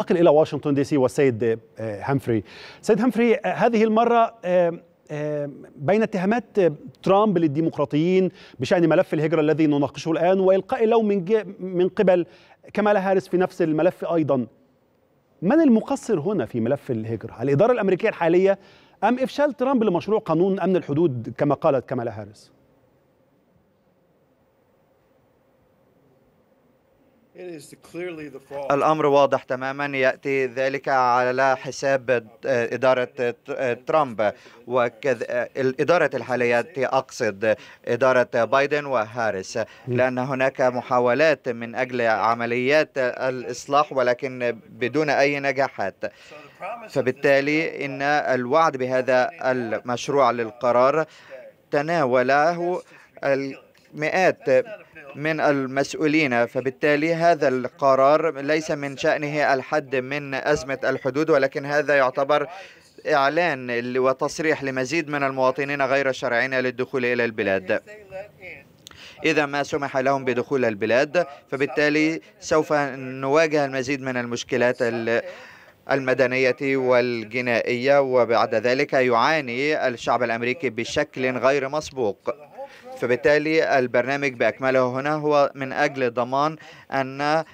ننتقل الى واشنطن دي سي والسيد آه، همفري سيد همفري آه، هذه المره آه، بين اتهامات ترامب للديمقراطيين بشان ملف الهجره الذي نناقشه الان والقاء اللوم من من قبل كمالا هارس في نفس الملف ايضا من المقصر هنا في ملف الهجره الاداره الامريكيه الحاليه ام افشال ترامب لمشروع قانون امن الحدود كما قالت كمالا هارس الأمر واضح تماما يأتي ذلك على حساب آه، إدارة آه، ترامب وكذ... آه، الإدارة الحالية أقصد إدارة بايدن وهاريس لأن هناك محاولات من أجل عمليات الإصلاح ولكن بدون أي نجاحات فبالتالي إن الوعد بهذا المشروع للقرار تناوله مئات من المسؤولين فبالتالي هذا القرار ليس من شأنه الحد من أزمة الحدود ولكن هذا يعتبر إعلان وتصريح لمزيد من المواطنين غير الشرعيين للدخول إلى البلاد إذا ما سمح لهم بدخول البلاد فبالتالي سوف نواجه المزيد من المشكلات المدنية والجنائية وبعد ذلك يعاني الشعب الأمريكي بشكل غير مسبوق فبالتالي البرنامج بأكمله هنا هو من أجل ضمان أن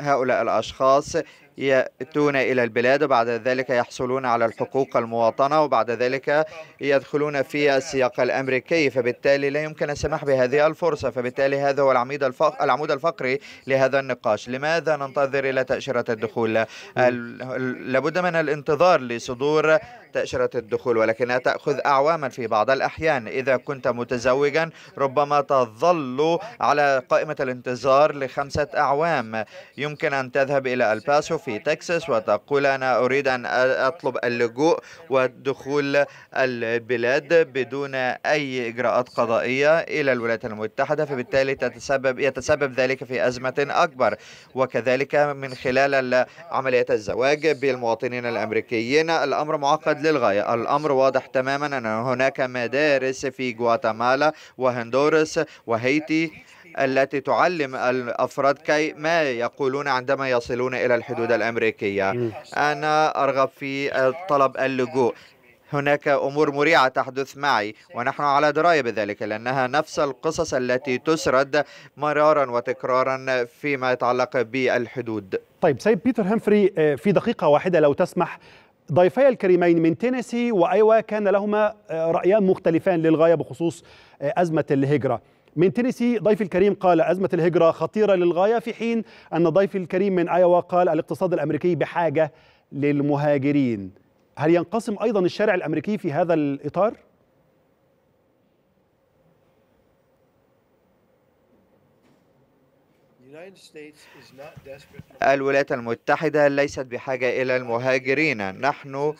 هؤلاء الأشخاص يأتون إلى البلاد وبعد ذلك يحصلون على الحقوق المواطنة وبعد ذلك يدخلون في السياق الأمريكي فبالتالي لا يمكن السماح بهذه الفرصة فبالتالي هذا هو العمود الفق... العمود الفقري لهذا النقاش لماذا ننتظر إلى تأشيرة الدخول لابد من الانتظار لصدور تأشيرة الدخول ولكنها تأخذ أعواما في بعض الأحيان إذا كنت متزوجا ربما تظل على قائمة الانتظار لخمسة أعوام يمكن أن تذهب إلى الباسو في تكساس وتقول أنا أريد أن أطلب اللجوء ودخول البلاد بدون أي إجراءات قضائية إلى الولايات المتحدة فبالتالي تتسبب يتسبب ذلك في أزمة أكبر وكذلك من خلال عملية الزواج بالمواطنين الأمريكيين الأمر معقد للغاية الأمر واضح تماما أن هناك مدارس في غواتيمالا وهندورس وهيتي التي تعلم الأفراد كي ما يقولون عندما يصلون إلى الحدود ah, الأمريكية أنا أرغب في طلب اللجوء هناك أمور مريعة تحدث معي ونحن على دراية بذلك لأنها نفس القصص التي تسرد مرارا وتكرارا فيما يتعلق بالحدود طيب سيد بيتر همفري آه، في دقيقة واحدة لو تسمح ضيفي الكريمين من تينيسي وايوا كان لهما آه، رايان مختلفان للغايه بخصوص آه، ازمه الهجره من تينيسي ضيفي الكريم قال أزمة الهجرة خطيرة للغاية في حين أن ضيفي الكريم من أيوا قال الاقتصاد الأمريكي بحاجة للمهاجرين هل ينقسم أيضا الشارع الأمريكي في هذا الإطار؟ الولايات المتحدة ليست بحاجة إلى المهاجرين نحن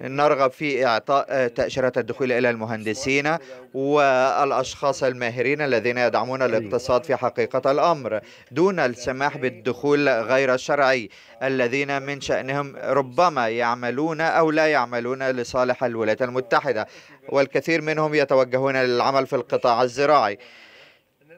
نرغب في إعطاء تأشيرة الدخول إلى المهندسين والأشخاص الماهرين الذين يدعمون الاقتصاد في حقيقة الأمر دون السماح بالدخول غير الشرعي الذين من شأنهم ربما يعملون أو لا يعملون لصالح الولايات المتحدة والكثير منهم يتوجهون للعمل في القطاع الزراعي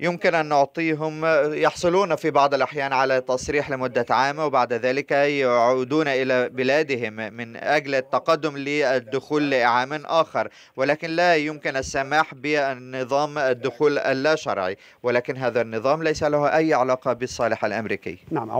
يمكن أن نعطيهم يحصلون في بعض الأحيان على تصريح لمدة عام وبعد ذلك يعودون إلى بلادهم من أجل التقدم للدخول لعام آخر ولكن لا يمكن السماح بنظام الدخول اللا شرعي ولكن هذا النظام ليس له أي علاقة بالصالح الأمريكي نعم